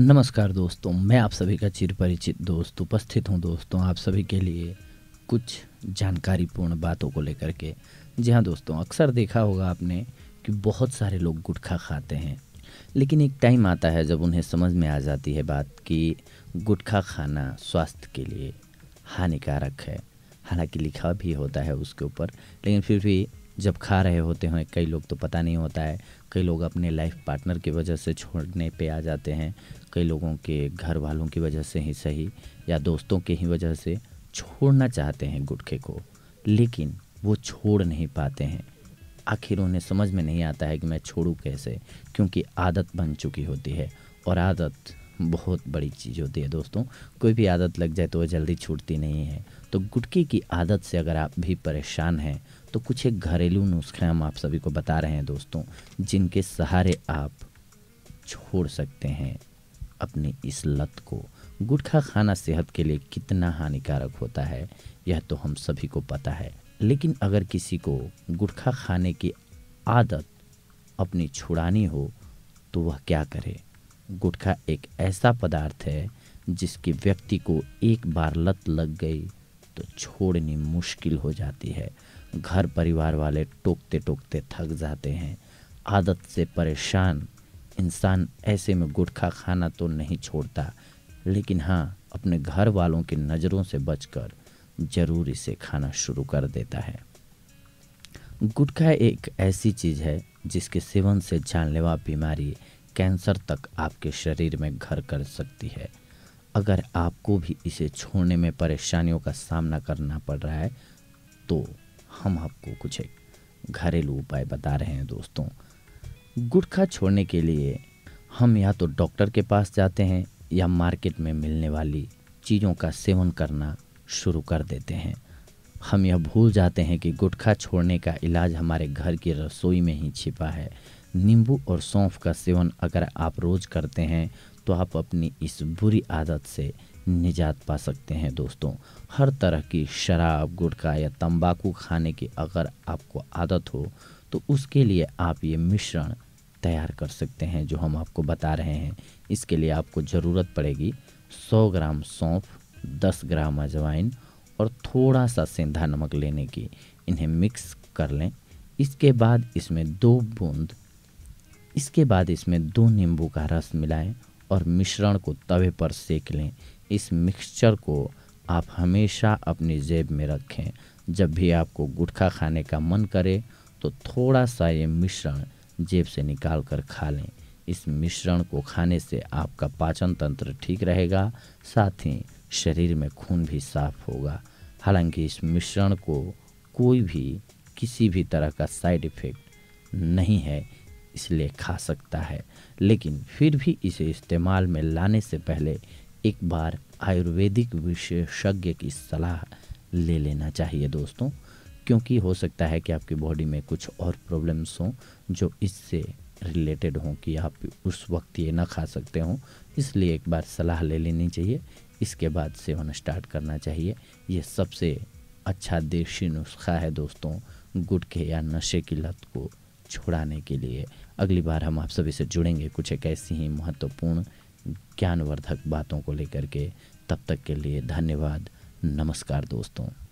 नमस्कार दोस्तों मैं आप सभी का चिर परिचित दोस्त उपस्थित हूं दोस्तों आप सभी के लिए कुछ जानकारीपूर्ण बातों को लेकर के जी हाँ दोस्तों अक्सर देखा होगा आपने कि बहुत सारे लोग गुटखा खाते हैं लेकिन एक टाइम आता है जब उन्हें समझ में आ जाती है बात कि गुटखा खाना स्वास्थ्य के लिए हानिकारक है हालांकि लिखा भी होता है उसके ऊपर लेकिन फिर भी जब खा रहे होते हैं कई लोग तो पता नहीं होता है कई लोग अपने लाइफ पार्टनर की वजह से छोड़ने पे आ जाते हैं कई लोगों के घर वालों की वजह से ही सही या दोस्तों के ही वजह से छोड़ना चाहते हैं गुटखे को लेकिन वो छोड़ नहीं पाते हैं आखिर उन्हें समझ में नहीं आता है कि मैं छोड़ूँ कैसे क्योंकि आदत बन चुकी होती है और आदत बहुत बड़ी चीज़ होती है दोस्तों कोई भी आदत लग जाए तो वह जल्दी छूटती नहीं है तो गुटकी की आदत से अगर आप भी परेशान हैं तो कुछ एक घरेलू नुस्खे हम आप सभी को बता रहे हैं दोस्तों जिनके सहारे आप छोड़ सकते हैं अपनी इस लत को गुटखा खाना सेहत के लिए कितना हानिकारक होता है यह तो हम सभी को पता है लेकिन अगर किसी को गुटखा खाने की आदत अपनी छुड़ानी हो तो वह क्या करे गुटखा एक ऐसा पदार्थ है जिसके व्यक्ति को एक बार लत लग गई तो छोड़नी मुश्किल हो जाती है घर परिवार वाले टोकते टोकते थक जाते हैं आदत से परेशान इंसान ऐसे में गुटखा खाना तो नहीं छोड़ता लेकिन हाँ अपने घर वालों की नज़रों से बचकर ज़रूर इसे खाना शुरू कर देता है गुटखा एक ऐसी चीज़ है जिसके सेवन से जानलेवा बीमारी कैंसर तक आपके शरीर में घर कर सकती है अगर आपको भी इसे छोड़ने में परेशानियों का सामना करना पड़ रहा है तो हम आपको कुछ एक घरेलू उपाय बता रहे हैं दोस्तों गुटखा छोड़ने के लिए हम या तो डॉक्टर के पास जाते हैं या मार्केट में मिलने वाली चीज़ों का सेवन करना शुरू कर देते हैं हम यह भूल जाते हैं कि गुटखा छोड़ने का इलाज हमारे घर की रसोई में ही छिपा है नींबू और सौंफ का सेवन अगर आप रोज़ करते हैं तो आप अपनी इस बुरी आदत से निजात पा सकते हैं दोस्तों हर तरह की शराब गुटखा या तंबाकू खाने की अगर आपको आदत हो तो उसके लिए आप ये मिश्रण तैयार कर सकते हैं जो हम आपको बता रहे हैं इसके लिए आपको ज़रूरत पड़ेगी 100 ग्राम सौंफ 10 ग्राम अजवाइन और थोड़ा सा सेंधा नमक लेने की इन्हें मिक्स कर लें इसके बाद इसमें दो बूंद इसके बाद इसमें दो नींबू का रस मिलाएं और मिश्रण को तवे पर सेक लें इस मिक्सचर को आप हमेशा अपनी जेब में रखें जब भी आपको गुटखा खाने का मन करे तो थोड़ा सा ये मिश्रण जेब से निकाल कर खा लें इस मिश्रण को खाने से आपका पाचन तंत्र ठीक रहेगा साथ ही शरीर में खून भी साफ होगा हालांकि इस मिश्रण को कोई भी किसी भी तरह का साइड इफ़ेक्ट नहीं है इसलिए खा सकता है लेकिन फिर भी इसे इस्तेमाल में लाने से पहले एक बार आयुर्वेदिक विशेषज्ञ की सलाह ले लेना चाहिए दोस्तों क्योंकि हो सकता है कि आपकी बॉडी में कुछ और प्रॉब्लम्स हों जो इससे रिलेटेड हों कि आप उस वक्त ये ना खा सकते हों इसलिए एक बार सलाह ले लेनी चाहिए इसके बाद सेवन स्टार्ट करना चाहिए ये सबसे अच्छा देशी नुस्खा है दोस्तों गुटखे या नशे की लत को छुड़ाने के लिए अगली बार हम आप सभी से जुड़ेंगे कुछ एक ऐसी ही महत्वपूर्ण ज्ञानवर्धक बातों को लेकर के तब तक के लिए धन्यवाद नमस्कार दोस्तों